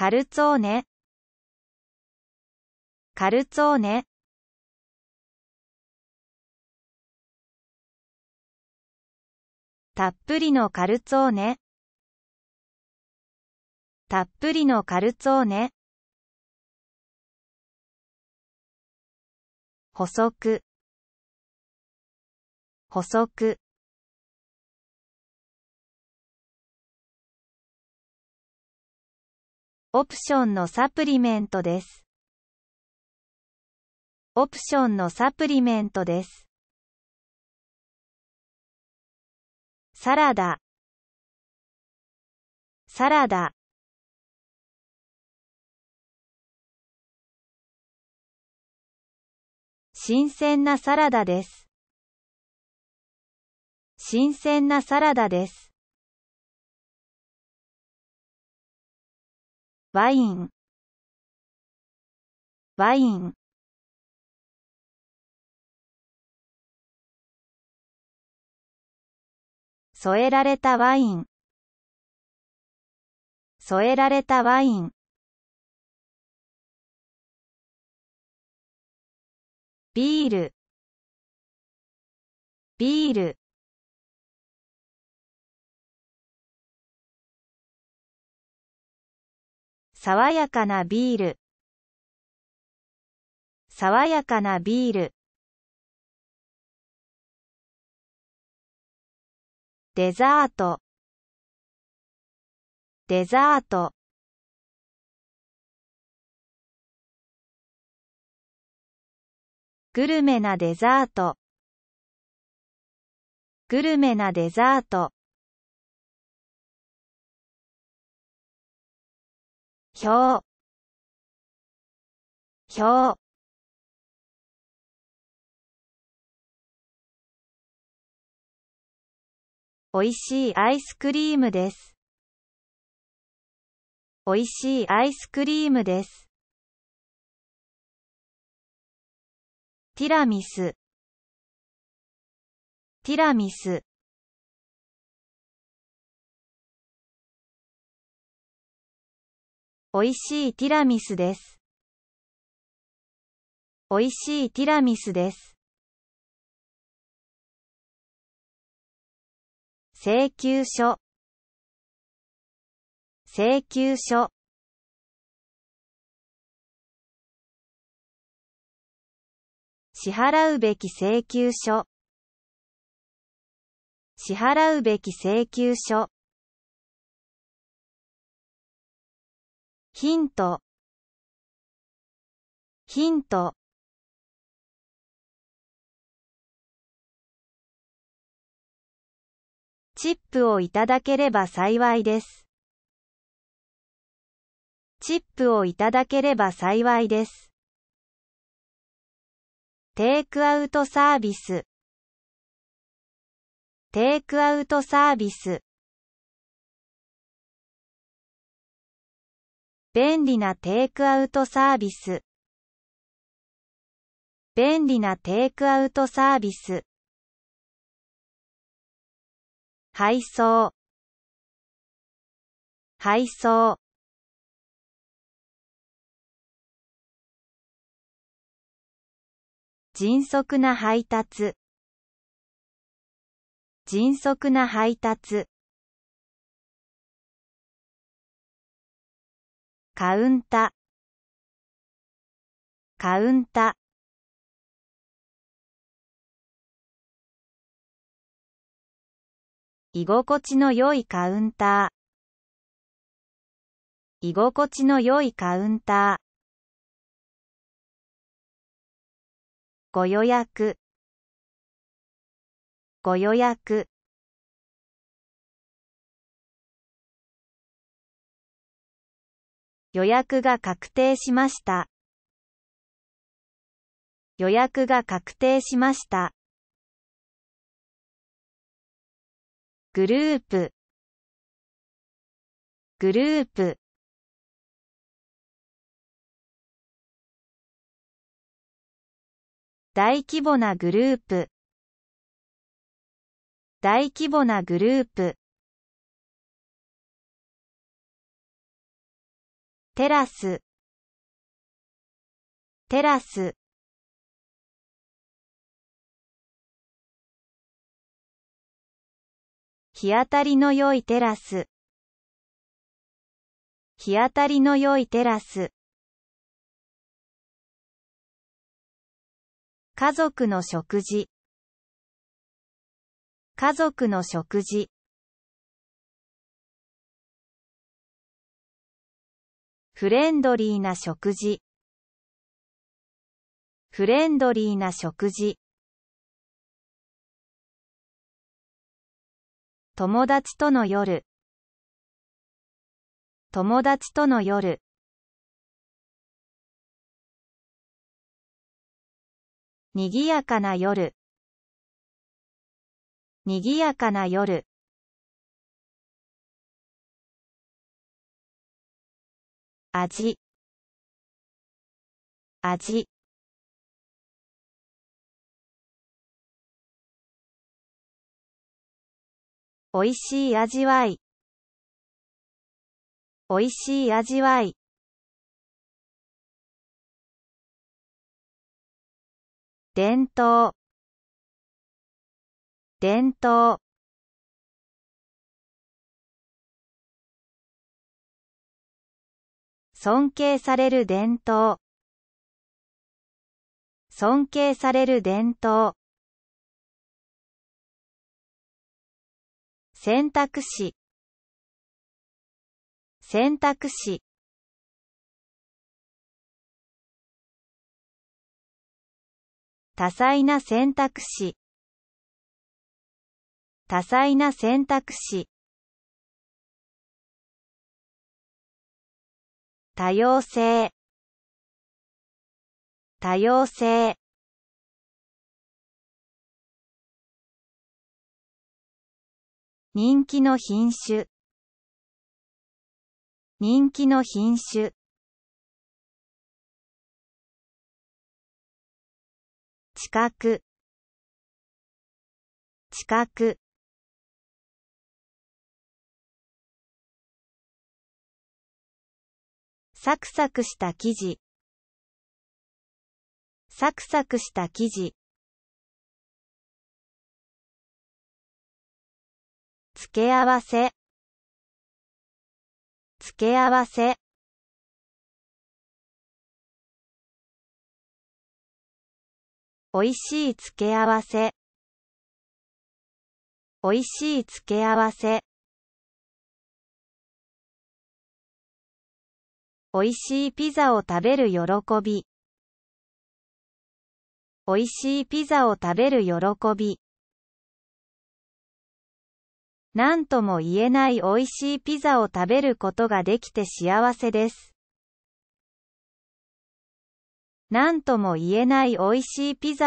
カルツォーネカルツォーネたっぷりのカルツォーネたっぷりのカルツォーネ補足補足オプションのサプリメントです。オプションのサプリメントです。サラダサラダ新鮮なサラダです。新鮮なサラダです。ワインワイン添えられたワイン添えられたワインビールビール爽やかなビール爽やかなビールデザートデザートグルメなデザートグルメなデザート表表おいしいアイスクリームです。おいしいアイスクリームです。ティラミスティラミス美味しいティラミスです。美味しいティラミスです。請求書請求書支払うべき請求書支払うべき請求書ヒントヒントチップをいただければ幸いです。チップをいただければ幸いです。テイクアウトサービステイクアウトサービス便利なテイクアウトサービス便利なテイクアウトサービス配送配送迅速な配達迅速な配達カウンタカウンタ居心地の良いカウンター居心地の良いカウンターご予約ご予約予約が確定しました。予約が確定しました。グループグループ大規模なグループ大規模なグループテラステラス日当たりの良いテラス日当たりの良いテラス家族の食事家族の食事フレンドリーな食事フレンドリーな食事友達との夜友達との夜にぎやかな夜にぎやかな夜味味おいしい味わいおいしい味わい伝統伝統尊敬される伝統尊敬される伝統選択肢選択肢多彩な選択肢多彩な選択肢多様性多様性人気の品種人気の品種近く近くサクサクした生地サクサクした生地付け合わせ付け合わせ美味しい付け合わせ美味しい付け合わせ美味しいピザを食べる喜び。美味しいピザを食べる喜び。何とも言えない美味しいピザを食べることができて幸せです。何とも言えない美味しいピザ